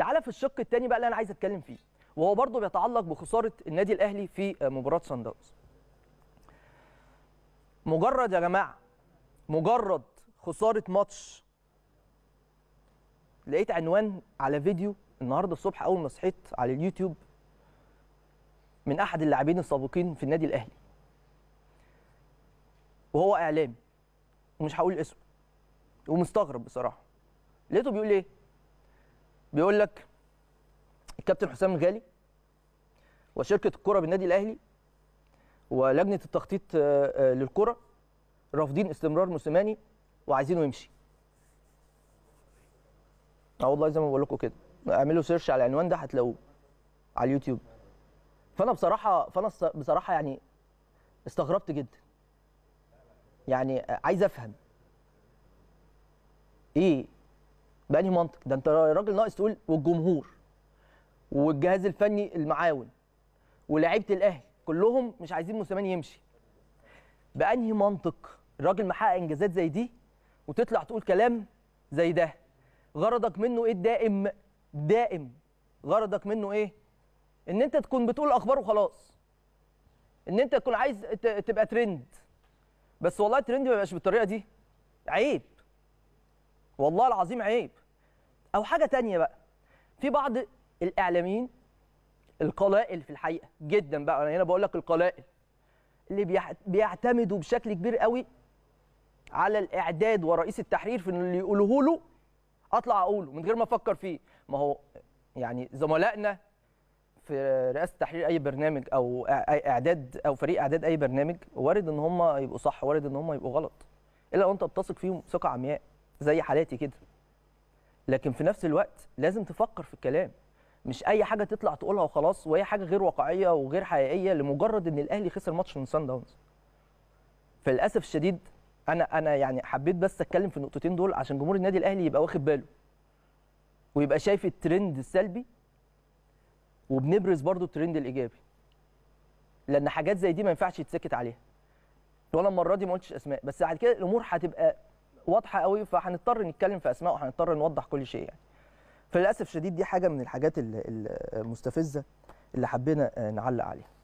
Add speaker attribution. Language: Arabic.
Speaker 1: تعالى في الشق الثاني بقى اللي انا عايز اتكلم فيه وهو برضه بيتعلق بخساره النادي الاهلي في آه، مباراه سان داونز مجرد يا جماعه مجرد خساره ماتش لقيت عنوان على فيديو النهارده الصبح اول ما صحيت على اليوتيوب من احد اللاعبين السابقين في النادي الاهلي وهو اعلامي ومش هقول اسمه ومستغرب بصراحه لقيته بيقول ايه بيقول لك الكابتن حسام الغالي وشركه الكره بالنادي الاهلي ولجنه التخطيط آه، آه، للكره رافضين استمرار موسيماني وعايزينه يمشي اه والله زي ما بقول لكم كده اعملوا سيرش على العنوان ده هتلاقوه على اليوتيوب فانا بصراحه فانا بصراحه يعني استغربت جدا يعني آه، عايز افهم ايه بأنهي منطق ده انت راجل ناقص تقول والجمهور والجهاز الفني المعاون ولاعيبه الاهلي كلهم مش عايزين موسيماني يمشي بأنهي منطق الراجل محقق انجازات زي دي وتطلع تقول كلام زي ده غرضك منه ايه الدائم دائم غرضك منه ايه ان انت تكون بتقول اخبار وخلاص ان انت تكون عايز تبقى ترند بس والله الترند ما بيبقاش بالطريقه دي عيب والله العظيم عيب او حاجه تانية بقى في بعض الاعلاميين القلائل في الحقيقه جدا بقى انا هنا بقول لك القلائل اللي بيعتمدوا بشكل كبير قوي على الاعداد ورئيس التحرير في اللي يقولوه له اطلع اقوله من غير ما افكر فيه ما هو يعني زملائنا في رئاسه تحرير اي برنامج او اعداد او فريق اعداد اي برنامج وارد ان هم يبقوا صح وارد ان هم يبقوا غلط الا وانت بتثق فيهم ثقه عمياء زي حالاتي كده لكن في نفس الوقت لازم تفكر في الكلام مش اي حاجه تطلع تقولها وخلاص وهي حاجه غير واقعيه وغير حقيقيه لمجرد ان الاهلي خسر ماتش من سان داونز فللاسف الشديد انا انا يعني حبيت بس اتكلم في النقطتين دول عشان جمهور النادي الاهلي يبقى واخد باله ويبقى شايف الترند السلبي وبنبرز برضو الترند الايجابي لان حاجات زي دي ما ينفعش يتسكت عليها وانا المره دي ما قلتش اسماء بس بعد كده الامور هتبقى واضحه قوي فهنضطر نتكلم في اسماء وهنضطر نوضح كل شيء يعني فللاسف شديد دي حاجه من الحاجات المستفزه اللي حبينا آه، نعلق عليها